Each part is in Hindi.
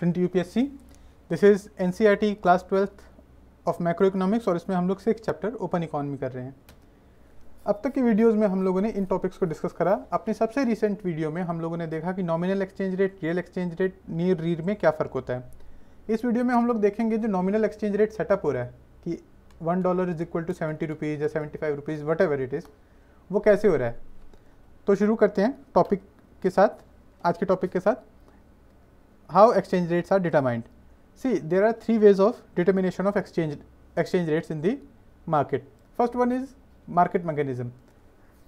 Print UPSC this is NCERT class twelfth of micro economics और इसमें हम लोग सिक्स चैप्टर ओपन इकोनॉमी कर रहे हैं अब तक की वीडियोस में हम लोगों ने इन टॉपिक्स को डिस्कस करा अपने सबसे रिसेंट वीडियो में हम लोगों ने देखा कि nominal exchange rate real exchange rate नियर रीड में क्या फ़र्क होता है इस वीडियो में हम लोग देखेंगे जो नॉमिनल एक्सचेंज रेट सेटअप हो रहा है कि one dollar is equal to seventy rupees या seventy five rupees whatever it is वो कैसे हो रहा है तो शुरू करते हैं टॉपिक के साथ आज के टॉपिक के साथ how exchange rates are determined. See, there are three ways of determination of exchange exchange rates in the market. First one is market mechanism.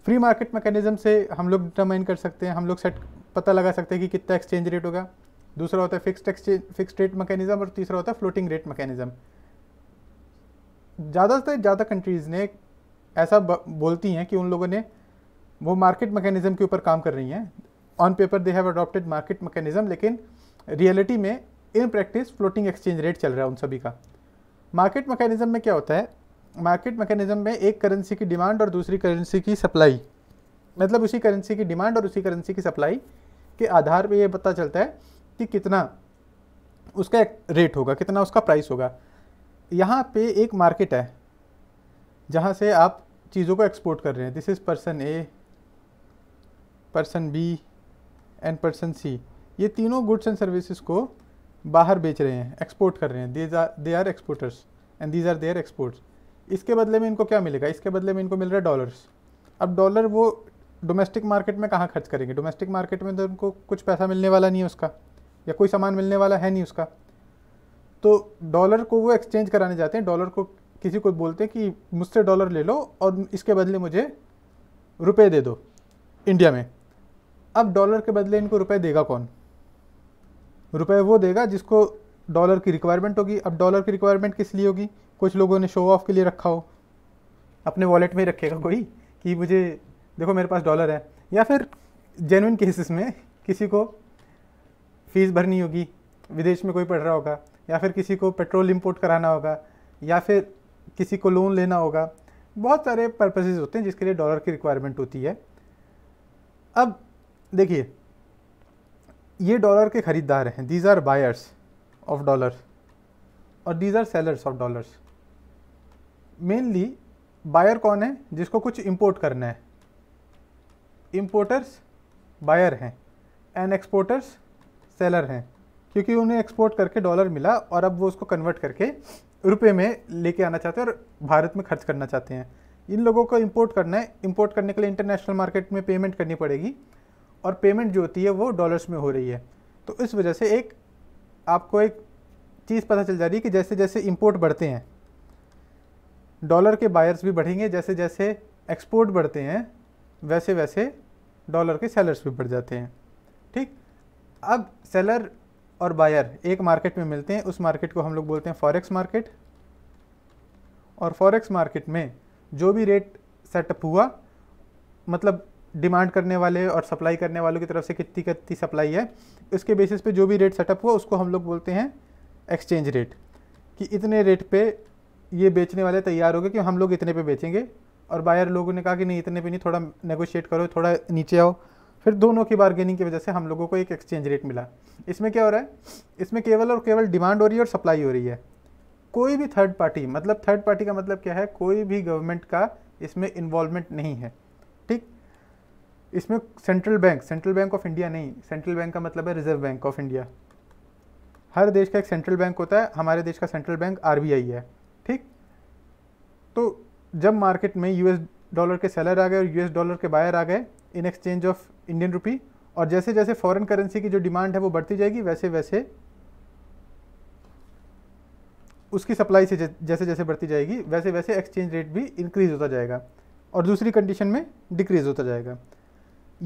Free market mechanism से हम लोग डिटरमाइन कर सकते हैं हम लोग सेट पता लगा सकते हैं कि कितना एक्सचेंज रेट होगा दूसरा होता है fixed exchange fixed rate mechanism और तीसरा होता है फ्लोटिंग रेट मैकेनिज्म ज़्यादा से ज़्यादा कंट्रीज़ ने ऐसा बोलती हैं कि उन लोगों ने वो मार्केट मैकेनिज्म के ऊपर काम कर रही हैं on paper they have adopted market mechanism लेकिन रियलिटी में in practice floating exchange rate चल रहा है उन सभी का मार्केट मैकेनिज्म में क्या होता है मार्केट मैकेनिज्म में एक करेंसी की डिमांड और दूसरी करेंसी की सप्लाई मतलब उसी करेंसी की डिमांड और उसी करेंसी की सप्लाई के आधार पर यह पता चलता है कि कितना उसका रेट होगा कितना उसका प्राइस होगा यहाँ पे एक मार्केट है जहाँ से आप चीज़ों को एक्सपोर्ट कर रहे हैं this is person A person B and person C ये तीनों गुड्स एंड सर्विसेज को बाहर बेच रहे हैं एक्सपोर्ट कर रहे हैं these are they are exporters and these are their exports इसके बदले में इनको क्या मिलेगा इसके बदले में इनको मिल रहा है डॉलर्स अब डॉलर वो डोमेस्टिक मार्केट में कहाँ खर्च करेंगे डोमेस्टिक मार्केट में तो उनको कुछ पैसा मिलने वाला नहीं है उसका या कोई सामान मिलने वाला है नहीं उसका तो डॉलर को वो एक्सचेंज कराने जाते हैं डॉलर को किसी को बोलते हैं कि मुझसे डॉलर ले लो और इसके बदले मुझे रुपए दे दो इंडिया में अब डॉलर के बदले इनको रुपए देगा कौन रुपए वो देगा जिसको डॉलर की रिक्वायरमेंट होगी अब डॉलर की रिक्वायरमेंट किस लिए होगी कुछ लोगों ने शो ऑफ के लिए रखा हो अपने वॉलेट में ही रखेगा कोई कि मुझे देखो मेरे पास डॉलर है या फिर जेनविन केसेस में किसी को फीस भरनी होगी विदेश में कोई पढ़ रहा होगा या फिर किसी को पेट्रोल इंपोर्ट कराना होगा या फिर किसी को लोन लेना होगा बहुत सारे पर्पजेज होते हैं जिसके लिए डॉलर की रिक्वायरमेंट होती है अब देखिए ये डॉलर के ख़रीदार हैं these are buyers of dollar और these are sellers of dollars mainly buyer कौन है जिसको कुछ इम्पोर्ट करना है इम्पोर्टर्स बायर हैं एंड एक्सपोर्टर्स सेलर हैं क्योंकि उन्हें एक्सपोर्ट करके डॉलर मिला और अब वो उसको कन्वर्ट करके रुपए में लेके आना चाहते हैं और भारत में खर्च करना चाहते हैं इन लोगों को इम्पोर्ट करना है इम्पोर्ट करने के लिए इंटरनेशनल मार्केट में पेमेंट करनी पड़ेगी और पेमेंट जो होती है वो डॉलर्स में हो रही है तो इस वजह से एक आपको एक चीज़ पता चल जा रही है कि जैसे जैसे इम्पोर्ट बढ़ते हैं डॉलर के बायर्स भी बढ़ेंगे जैसे जैसे एक्सपोर्ट बढ़ते हैं वैसे वैसे डॉलर के सेलर्स भी बढ़ जाते हैं ठीक अब सेलर और बायर एक मार्केट में मिलते हैं उस मार्केट को हम लोग बोलते हैं फॉरेक्स मार्केट और फॉरेक्स मार्केट में जो भी रेट सेटअप हुआ मतलब डिमांड करने वाले और सप्लाई करने वालों की तरफ से कितनी कितनी सप्लाई है उसके बेसिस पे जो भी रेट सेटअप हुआ उसको हम लोग बोलते हैं एक्सचेंज रेट कि इतने रेट पे ये बेचने वाले तैयार हो गए कि हम लोग इतने पे बेचेंगे और बायर लोगों ने कहा कि नहीं इतने पे नहीं थोड़ा नेगोशिएट करो थोड़ा नीचे आओ फिर दोनों की बार्गेनिंग की वजह से हम लोगों को एक एक्सचेंज रेट मिला इसमें क्या हो रहा है इसमें केवल और केवल डिमांड हो रही है और सप्लाई हो रही है कोई भी थर्ड पार्टी मतलब थर्ड पार्टी का मतलब क्या है कोई भी गवर्नमेंट का इसमें इन्वॉल्वमेंट नहीं है इसमें central bank central bank of India नहीं सेंट्रल बैंक का मतलब है रिजर्व बैंक ऑफ इंडिया हर देश का एक सेंट्रल बैंक होता है हमारे देश का सेंट्रल बैंक आर है ठीक तो जब मार्केट में यूएस डॉलर के सेलर आ गए और यूएस डॉलर के बायर आ गए in exchange of Indian rupee और जैसे जैसे फॉरेन करेंसी की जो डिमांड है वो बढ़ती जाएगी वैसे वैसे उसकी सप्लाई से जैसे जैसे बढ़ती जाएगी वैसे वैसे एक्सचेंज रेट भी इंक्रीज होता जाएगा और दूसरी कंडीशन में डिक्रीज होता जाएगा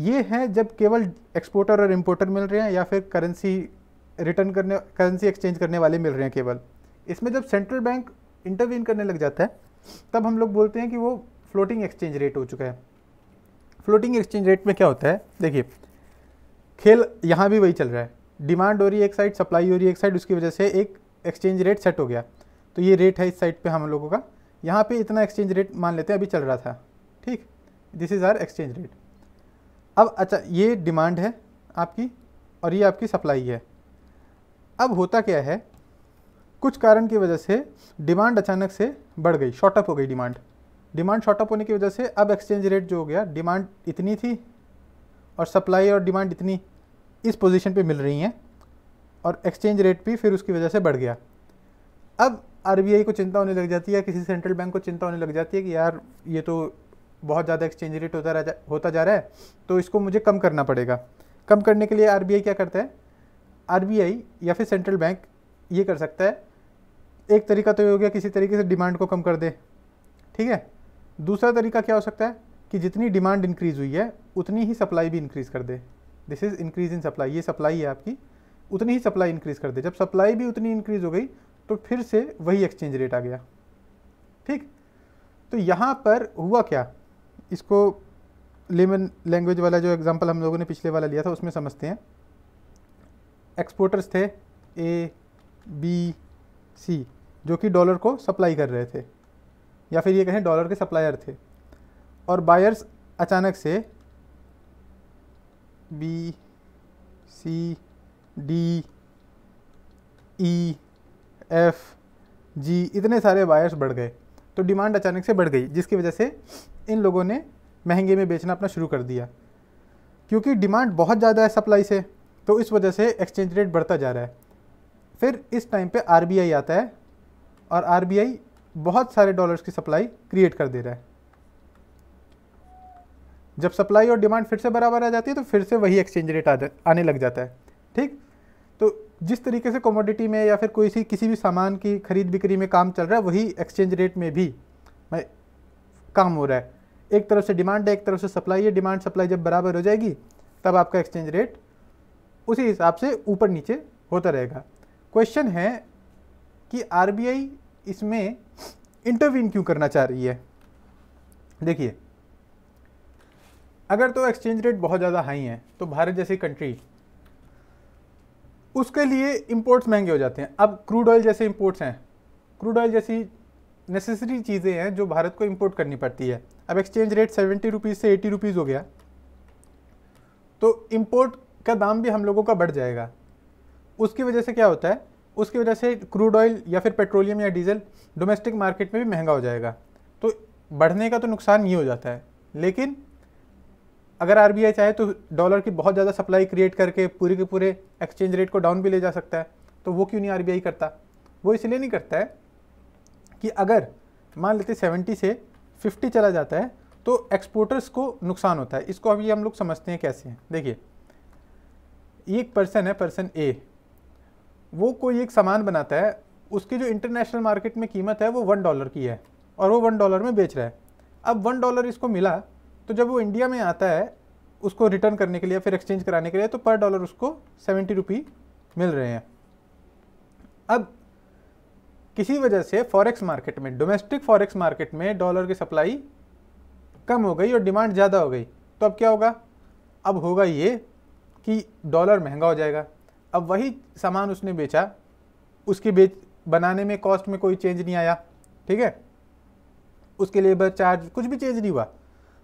ये हैं जब केवल एक्सपोर्टर और इम्पोर्टर मिल रहे हैं या फिर करेंसी रिटर्न करने करेंसी एक्सचेंज करने वाले मिल रहे हैं केवल इसमें जब सेंट्रल बैंक इंटरवीन करने लग जाता है तब हम लोग बोलते हैं कि वो फ्लोटिंग एक्सचेंज रेट हो चुका है फ्लोटिंग एक्सचेंज रेट में क्या होता है देखिए खेल यहाँ भी वही चल रहा है डिमांड हो रही है एक साइड सप्लाई हो रही है एक साइड उसकी वजह से एक एक्सचेंज रेट सेट हो गया तो ये रेट है इस साइड पे हम लोगों का यहाँ पे इतना एक्सचेंज रेट मान लेते हैं अभी चल रहा था ठीक this is our exchange rate अब अच्छा ये डिमांड है आपकी और ये आपकी सप्लाई है अब होता क्या है कुछ कारण की वजह से डिमांड अचानक से बढ़ गई शॉर्टअप हो गई डिमांड डिमांड शॉर्टअप होने की वजह से अब एक्सचेंज रेट जो हो गया डिमांड इतनी थी और सप्लाई और डिमांड इतनी इस पोजीशन पे मिल रही हैं और एक्सचेंज रेट भी फिर उसकी वजह से बढ़ गया अब आरबीआई को चिंता होने लग जाती है किसी सेंट्रल बैंक को चिंता होने लग जाती है कि यार ये तो बहुत ज़्यादा एक्सचेंज रेट होता रह होता जा रहा है तो इसको मुझे कम करना पड़ेगा कम करने के लिए आर क्या करता है आर या फिर सेंट्रल बैंक ये कर सकता है एक तरीका तो ये हो गया किसी तरीके से डिमांड को कम कर दे ठीक है दूसरा तरीका क्या हो सकता है कि जितनी डिमांड इंक्रीज़ हुई है उतनी ही सप्लाई भी इंक्रीज़ कर दे this is increase in supply ये सप्लाई है आपकी उतनी ही सप्लाई इंक्रीज़ कर दे जब सप्लाई भी उतनी इंक्रीज़ हो गई तो फिर से वही एक्सचेंज रेट आ गया ठीक तो यहाँ पर हुआ क्या इसको लेमन लैंग्वेज वाला जो एग्ज़ाम्पल हम लोगों ने पिछले वाला लिया था उसमें समझते हैं एक्सपोर्टर्स थे ए बी सी जो कि डॉलर को सप्लाई कर रहे थे या फिर ये कहें डॉलर के सप्लायर थे और बायर्स अचानक से B C D E F G इतने सारे बायर्स बढ़ गए तो डिमांड अचानक से बढ़ गई जिसकी वजह से इन लोगों ने महंगे में बेचना अपना शुरू कर दिया क्योंकि डिमांड बहुत ज़्यादा है सप्लाई से तो इस वजह से एक्सचेंज रेट बढ़ता जा रहा है फिर इस टाइम पे आरबीआई आता है और आरबीआई बहुत सारे डॉलर्स की सप्लाई क्रिएट कर दे रहा है जब सप्लाई और डिमांड फिर से बराबर आ जाती है तो फिर से वही एक्सचेंज रेट आ आने लग जाता है ठीक तो जिस तरीके से कमोडिटी में या फिर कोई सी किसी भी सामान की खरीद बिक्री में काम चल रहा है वही एक्सचेंज रेट में भी काम हो रहा है एक तरफ से डिमांड है एक तरफ से सप्लाई है डिमांड सप्लाई जब बराबर हो जाएगी तब आपका एक्सचेंज रेट उसी हिसाब से ऊपर नीचे होता रहेगा क्वेश्चन है कि आर इसमें इंटरवीन क्यों करना चाह रही है देखिए अगर तो एक्सचेंज रेट बहुत ज़्यादा हाई है तो भारत जैसी कंट्री उसके लिए इम्पोर्ट्स महंगे हो जाते हैं अब क्रूड ऑयल जैसे इम्पोर्ट्स हैं क्रूड ऑयल जैसी नेसेसरी चीज़ें हैं जो भारत को इम्पोर्ट करनी पड़ती है अब एक्सचेंज रेट सेवेंटी रुपीज़ से एटी रुपीज़ हो गया तो इम्पोर्ट का दाम भी हम लोगों का बढ़ जाएगा उसकी वजह से क्या होता है उसकी वजह से क्रूड ऑयल या फिर पेट्रोलियम या डीजल डोमेस्टिक मार्केट में भी महंगा हो जाएगा तो बढ़ने का तो नुकसान ये हो जाता है लेकिन अगर आर चाहे तो डॉलर की बहुत ज़्यादा सप्लाई क्रिएट करके पूरे के पूरे एक्सचेंज रेट को डाउन भी ले जा सकता है तो वो क्यों नहीं आर करता वो इसलिए नहीं करता है कि अगर मान लेते सेवेंटी से फिफ्टी चला जाता है तो एक्सपोर्टर्स को नुकसान होता है इसको अभी हम लोग समझते हैं कैसे हैं देखिए एक पर्सन है पर्सन ए वो कोई एक सामान बनाता है उसकी जो इंटरनेशनल मार्केट में कीमत है वो वन डॉलर की है और वो वन डॉलर में बेच रहा है अब वन डॉलर इसको मिला तो जब वो इंडिया में आता है उसको रिटर्न करने के लिए फिर एक्सचेंज कराने के लिए तो पर डॉलर उसको सेवेंटी रुपी मिल रहे हैं अब किसी वजह से फॉरेक्स मार्केट में डोमेस्टिक फॉरेक्स मार्केट में डॉलर की सप्लाई कम हो गई और डिमांड ज़्यादा हो गई तो अब क्या होगा अब होगा ये कि डॉलर महंगा हो जाएगा अब वही सामान उसने बेचा उसकी बेच बनाने में कॉस्ट में कोई चेंज नहीं आया ठीक है उसके लेबर चार्ज कुछ भी चेंज नहीं हुआ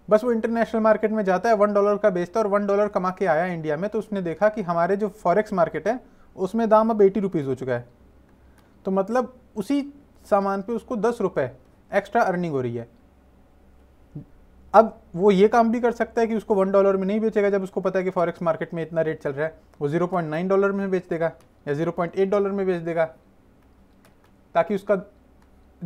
बस वो इंटरनेशनल मार्केट में जाता है वन डॉलर का बेचता है और वन डॉलर कमा के आया इंडिया में तो उसने देखा कि हमारे जो फॉरेक्स मार्केट है उसमें दाम अब एटी रुपीज़ हो चुका है तो मतलब उसी सामान पे उसको दस रुपये एक्स्ट्रा अर्निंग हो रही है अब वो ये काम भी कर सकता है कि उसको वन डॉलर में नहीं बेचेगा जब उसको पता है कि फॉरेक्स मार्केट में इतना रेट चल रहा है वो जीरो पॉइंट नाइन डॉलर में बेच देगा या जीरो पॉइंट एट डॉलर में बेच देगा ताकि उसका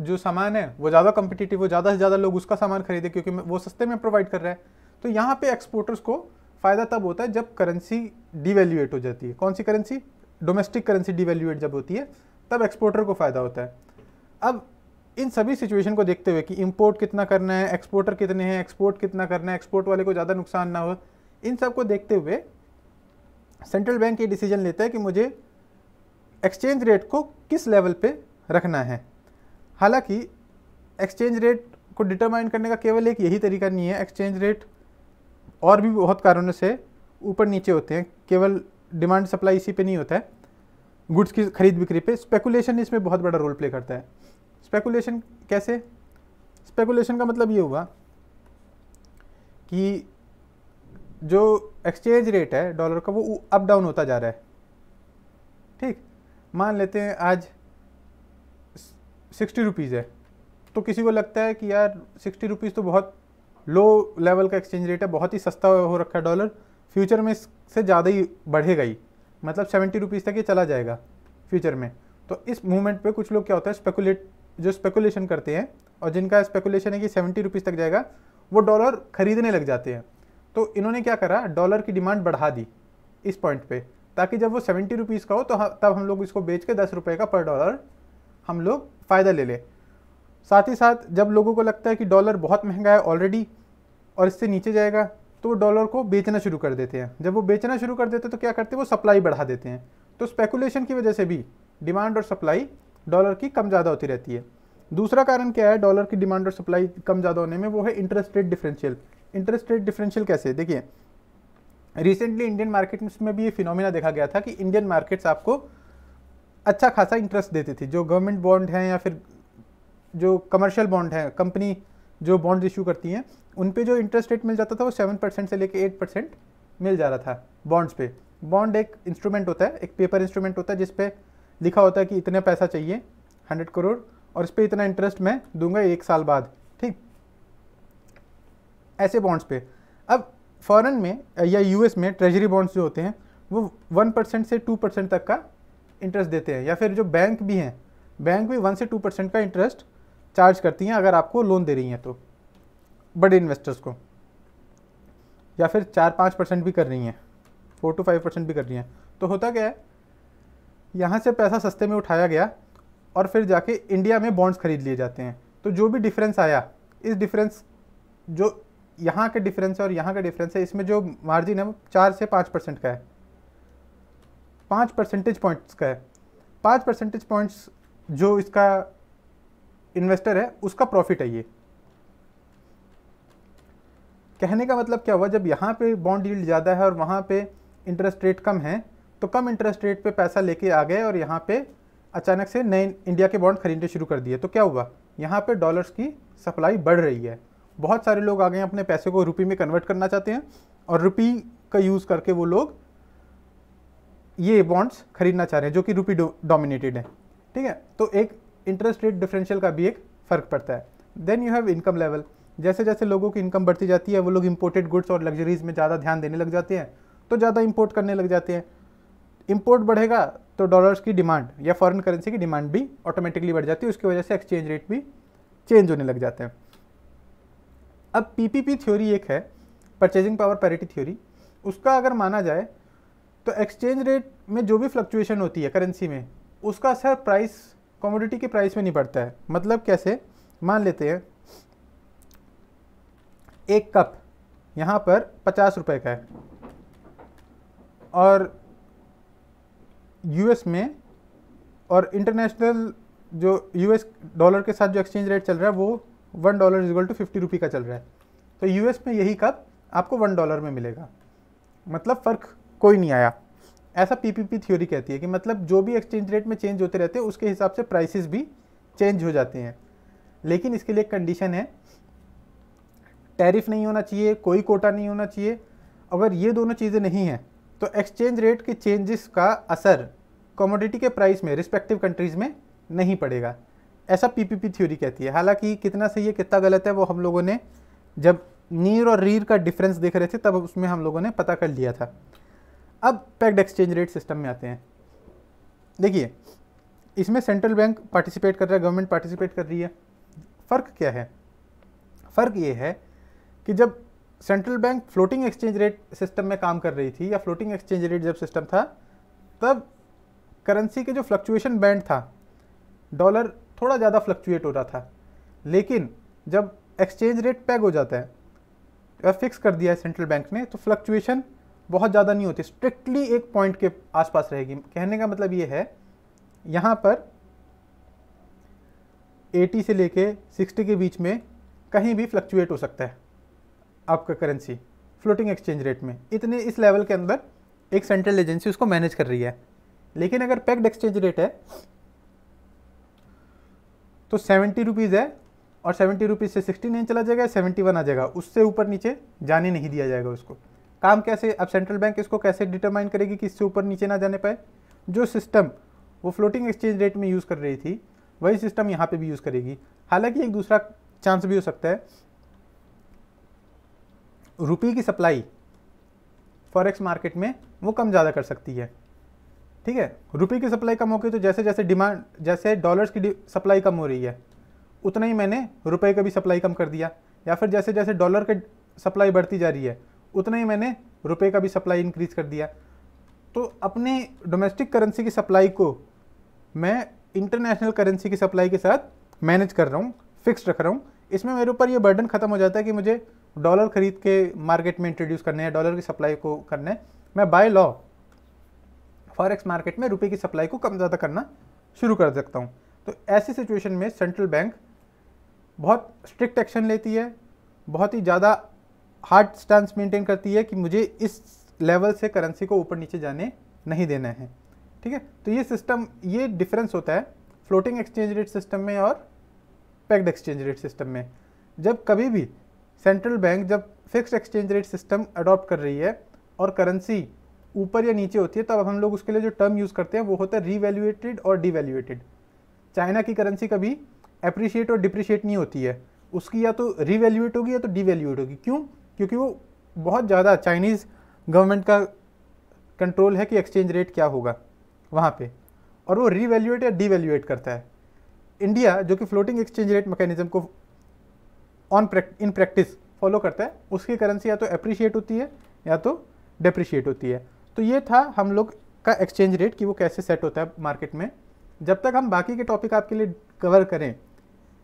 जो सामान है वो ज़्यादा कॉम्पिटिटिव हो ज़्यादा से ज़्यादा लोग उसका सामान खरीदे क्योंकि वो सस्ते में प्रोवाइड कर रहा है तो यहाँ पर एक्सपोर्टर्स को फ़ायदा तब होता है जब करेंसी डिवेल्यूएट हो जाती है कौन सी करेंसी डोमेस्टिक करेंसी डिवेल्यूएट जब होती है तब एक्सपोर्टर को फ़ायदा होता है अब इन सभी सिचुएशन को देखते हुए कि इम्पोर्ट कितना करना है एक्सपोर्टर कितने हैं एक्सपोर्ट कितना करना है एक्सपोर्ट वाले को ज़्यादा नुकसान ना हो इन सब को देखते हुए सेंट्रल बैंक ये डिसीजन लेता है कि मुझे एक्सचेंज रेट को किस लेवल पे रखना है हालांकि एक्सचेंज रेट को डिटरमाइन करने का केवल एक यही तरीका नहीं है एक्सचेंज रेट और भी बहुत कारणों से ऊपर नीचे होते हैं केवल डिमांड सप्लाई इसी पे नहीं होता है गुड्स की खरीद बिक्री पे स्पेकुलेशन इसमें बहुत बड़ा रोल प्ले करता है स्पेकुलेशन कैसे स्पेकुलेशन का मतलब ये हुआ कि जो एक्सचेंज रेट है डॉलर का वो अप डाउन होता जा रहा है ठीक मान लेते हैं आज सिक्सटी रुपीज़ है तो किसी को लगता है कि यार सिक्सटी रुपीज़ तो बहुत लो लेवल का एक्सचेंज रेट है बहुत ही सस्ता हो रखा है डॉलर फ्यूचर में इससे ज़्यादा ही बढ़ेगा ही मतलब सेवेंटी रुपीज़ तक ये चला जाएगा फ्यूचर में तो इस मूवमेंट पे कुछ लोग क्या होता है स्पेकुलेट जो स्पेकुलेशन करते हैं और जिनका स्पेकुलेशन है कि सेवेंटी रुपीज़ तक जाएगा वो डॉलर खरीदने लग जाते हैं तो इन्होंने क्या करा डॉलर की डिमांड बढ़ा दी इस पॉइंट पे ताकि जब वो सेवेंटी रुपीज़ का हो तो तब हम लोग इसको बेच के दस रुपये का पर डॉलर हम लोग फ़ायदा ले लें साथ ही साथ जब लोगों को लगता है कि डॉलर बहुत महंगा है ऑलरेडी और इससे नीचे जाएगा तो वो डॉलर को बेचना शुरू कर देते हैं जब वो बेचना शुरू कर देते हैं तो क्या करते हैं वो सप्लाई बढ़ा देते हैं तो स्पेकुलेशन की वजह से भी डिमांड और सप्लाई डॉलर की कम ज़्यादा होती रहती है दूसरा कारण क्या है डॉलर की डिमांड और सप्लाई कम ज़्यादा होने में वो है interest rate differential interest rate differential कैसे देखिए रिसेंटली इंडियन मार्केट में भी ये फिनोमिना देखा गया था कि इंडियन मार्केट्स आपको अच्छा खासा इंटरेस्ट देती थी जो गवर्नमेंट बॉन्ड हैं या फिर जो कमर्शियल बॉन्ड हैं कंपनी जो बॉन्ड इशू करती हैं उन पे जो इंटरेस्ट रेट मिल जाता था वो सेवन परसेंट से लेके एट परसेंट मिल जा रहा था बॉन्ड्स पे बॉन्ड एक इंस्ट्रूमेंट होता है एक पेपर इंस्ट्रूमेंट होता है जिसपे लिखा होता है कि इतना पैसा चाहिए हंड्रेड करोड़ और इस पर इतना इंटरेस्ट मैं दूंगा एक साल बाद ठीक ऐसे बॉन्ड्स पे अब फ़ॉरन में या यूएस में ट्रेजरी बॉन्ड्स जो होते हैं वो वन परसेंट से टू परसेंट तक का इंटरेस्ट देते हैं या फिर जो बैंक भी हैं बैंक भी वन से टू परसेंट का इंटरेस्ट चार्ज करती हैं अगर आपको लोन दे रही हैं तो बड़े इन्वेस्टर्स को या फिर चार पाँच परसेंट भी कर रही हैं फोर टू फाइव परसेंट भी कर रही हैं तो होता क्या है यहाँ से पैसा सस्ते में उठाया गया और फिर जाके इंडिया में बॉन्ड्स खरीद लिए जाते हैं तो जो भी डिफरेंस आया इस डिफरेंस जो यहाँ के डिफरेंस है और यहाँ का डिफरेंस है इसमें जो मार्जिन है वो चार से पाँच परसेंट का है पाँच परसेंटेज पॉइंट्स का है पाँच परसेंटेज पॉइंट्स जो इसका इन्वेस्टर है उसका प्रॉफिट है ये कहने का मतलब क्या हुआ जब यहाँ पे बॉन्ड यील्ड ज़्यादा है और वहाँ पे इंटरेस्ट रेट कम है तो कम इंटरेस्ट रेट पे पैसा लेके आ गए और यहाँ पे अचानक से नए इंडिया के बॉन्ड खरीदने शुरू कर दिए तो क्या हुआ यहाँ पे डॉलर्स की सप्लाई बढ़ रही है बहुत सारे लोग आ गए अपने पैसे को रुपये में कन्वर्ट करना चाहते हैं और रुपी का यूज़ करके वो लोग ये बॉन्ड्स खरीदना चाह रहे हैं जो कि रुपी डोमिनेटेड है ठीक है तो एक इंटरेस्ट रेट डिफरेंशियल का भी एक फ़र्क पड़ता है then you have income level जैसे जैसे लोगों की इनकम बढ़ती जाती है वो लोग इम्पोर्टेड गुड्स और लग्जरीज़ में ज़्यादा ध्यान देने लग जाते हैं तो ज़्यादा इम्पोर्ट करने लग जाते हैं इम्पोर्ट बढ़ेगा तो डॉलर्स की डिमांड या फॉरेन करेंसी की डिमांड भी ऑटोमेटिकली बढ़ जाती है उसकी वजह से एक्सचेंज रेट भी चेंज होने लग जाते हैं अब पीपीपी थ्योरी एक है परचेजिंग पावर पैरिटी थ्योरी उसका अगर माना जाए तो एक्सचेंज रेट में जो भी फ्लक्चुएशन होती है करेंसी में उसका असर प्राइस कॉमोडिटी के प्राइस में नहीं पड़ता है मतलब कैसे मान लेते हैं एक कप यहाँ पर पचास रुपये का है और यूएस में और इंटरनेशनल जो यूएस डॉलर के साथ जो एक्सचेंज रेट चल रहा है वो one dollar equal to fifty rupee का चल रहा है तो यूएस में यही कप आपको वन डॉलर में मिलेगा मतलब फ़र्क कोई नहीं आया ऐसा पीपीपी थ्योरी कहती है कि मतलब जो भी एक्सचेंज रेट में चेंज होते रहते हैं उसके हिसाब से प्राइसेस भी चेंज हो जाते हैं लेकिन इसके लिए कंडीशन है टैरिफ नहीं होना चाहिए कोई कोटा नहीं होना चाहिए अगर ये दोनों चीज़ें नहीं हैं तो एक्सचेंज रेट के चेंजेस का असर कमोडिटी के प्राइस में रिस्पेक्टिव कंट्रीज़ में नहीं पड़ेगा ऐसा पीपीपी थ्योरी कहती है हालांकि कितना सही है कितना गलत है वो हम लोगों ने जब नीर और रीर का डिफरेंस देख रहे थे तब उसमें हम लोगों ने पता कर लिया था अब पैक्ड एक्सचेंज रेट सिस्टम में आते हैं देखिए इसमें सेंट्रल बैंक पार्टिसिपेट कर रहा है गवर्नमेंट पार्टिसिपेट कर रही है फ़र्क क्या है फ़र्क ये है कि जब central bank floating exchange rate system में काम कर रही थी या फ्लोटिंग एक्सचेंज रेट जब सिस्टम था तब करेंसी के जो फ्लक्चुएशन बैंड था डॉलर थोड़ा ज़्यादा फ्लक्चुएट हो रहा था लेकिन जब एक्सचेंज रेट पैग हो जाता है फिक्स कर दिया है सेंट्रल बैंक ने तो फ्लक्चुएशन बहुत ज़्यादा नहीं होती स्ट्रिक्टली एक पॉइंट के आसपास रहेगी कहने का मतलब ये है यहाँ पर 80 से लेके 60 के बीच में कहीं भी फ्लक्चुएट हो सकता है आपका करेंसी फ्लोटिंग एक्सचेंज रेट में इतने इस लेवल के अंदर एक सेंट्रल एजेंसी उसको मैनेज कर रही है लेकिन अगर पैक्ड एक्सचेंज रेट है तो सेवेंटी रुपीज़ है और सेवेंटी रुपीज़ से सिक्सटी नाइन चला जाएगा सेवेंटी वन आ जाएगा उससे ऊपर नीचे जाने नहीं दिया जाएगा उसको काम कैसे अब सेंट्रल बैंक इसको कैसे डिटरमाइन करेगी कि इससे ऊपर नीचे ना जाने पाए जो सिस्टम वो फ्लोटिंग एक्सचेंज रेट में यूज़ कर रही थी वही सिस्टम यहाँ पे भी यूज़ करेगी हालांकि एक दूसरा चांस भी हो सकता है रुपये की सप्लाई फॉरेक्स मार्केट में वो कम ज़्यादा कर सकती है ठीक है रुपये की सप्लाई कम होगी तो जैसे जैसे डिमांड जैसे डॉलर्स की सप्लाई कम हो रही है उतना ही मैंने रुपये का भी सप्लाई कम कर दिया या फिर जैसे जैसे डॉलर की सप्लाई बढ़ती जा रही है उतना ही मैंने रुपए का भी सप्लाई इंक्रीज कर दिया तो अपने डोमेस्टिक करेंसी की सप्लाई को मैं इंटरनेशनल करेंसी की सप्लाई के साथ मैनेज कर रहा हूँ फिक्स रख रहा हूँ इसमें मेरे ऊपर ये बर्डन ख़त्म हो जाता है कि मुझे डॉलर खरीद के मार्केट में इंट्रोड्यूस करने हैं डॉलर की सप्लाई को करने है मैं बाय लॉ फॉरेक्स मार्केट में रुपए की सप्लाई को कम ज़्यादा करना शुरू कर सकता हूँ तो ऐसी सिचुएशन में सेंट्रल बैंक बहुत स्ट्रिक्ट एक्शन लेती है बहुत ही ज़्यादा हार्ड स्टांस मेंटेन करती है कि मुझे इस लेवल से करेंसी को ऊपर नीचे जाने नहीं देना है ठीक है तो ये सिस्टम ये डिफरेंस होता है फ्लोटिंग एक्सचेंज रेट सिस्टम में और पैक्ड एक्सचेंज रेट सिस्टम में जब कभी भी सेंट्रल बैंक जब fix exchange rate system adopt कर रही है और करेंसी ऊपर या नीचे होती है तब हम लोग उसके लिए जो टर्म यूज़ करते हैं वो होता है रीवेल्यूएटेड और डिवैल्यूएटेड चाइना की करेंसी कभी अप्रिशिएट और डिप्रिशिएट नहीं होती है उसकी या तो रीवेल्यूएट होगी या तो डिवैल्यूएट होगी क्यों क्योंकि वो बहुत ज़्यादा चाइनीज़ गवर्नमेंट का कंट्रोल है कि एक्सचेंज रेट क्या होगा वहाँ पे और वो रिवेल्यूएट या डिवेल्यूएट करता है इंडिया जो कि फ्लोटिंग एक्सचेंज रेट मैकेनिज्म को ऑन इन प्रैक्टिस फॉलो करता है उसकी करेंसी या तो अप्रिशिएट होती है या तो डिप्रिशिएट होती है तो ये था हम लोग का एक्सचेंज रेट कि वो कैसे सेट होता है मार्केट में जब तक हम बाकी के टॉपिक आपके लिए कवर करें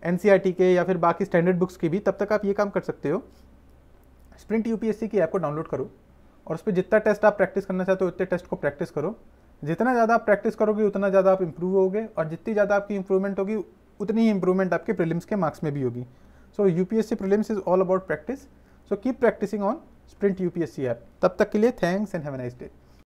एन e के या फिर बाकी स्टैंडर्ड बुक्स की भी तब तक आप ये काम कर सकते हो स्प्रिंट यूपीएससी की ऐप को डाउनलोड करो और उस पर जितना टेस्ट आप प्रैक्टिस करना चाहते हो उतने टेस्ट को प्रैक्टिस करो जितना ज़्यादा आप प्रैक्टिस करोगे उतना ज़्यादा आप इम्प्रूव होगे और जितनी ज़्यादा आपकी इंप्रूवमेंट होगी उतनी ही इंप्रूवमेंट आपके प्रीलिम्स के मार्क्स में भी होगी so U P prelims is all about practice so keep practicing on Sprint U P app तब तक के लिए thanks and have nice day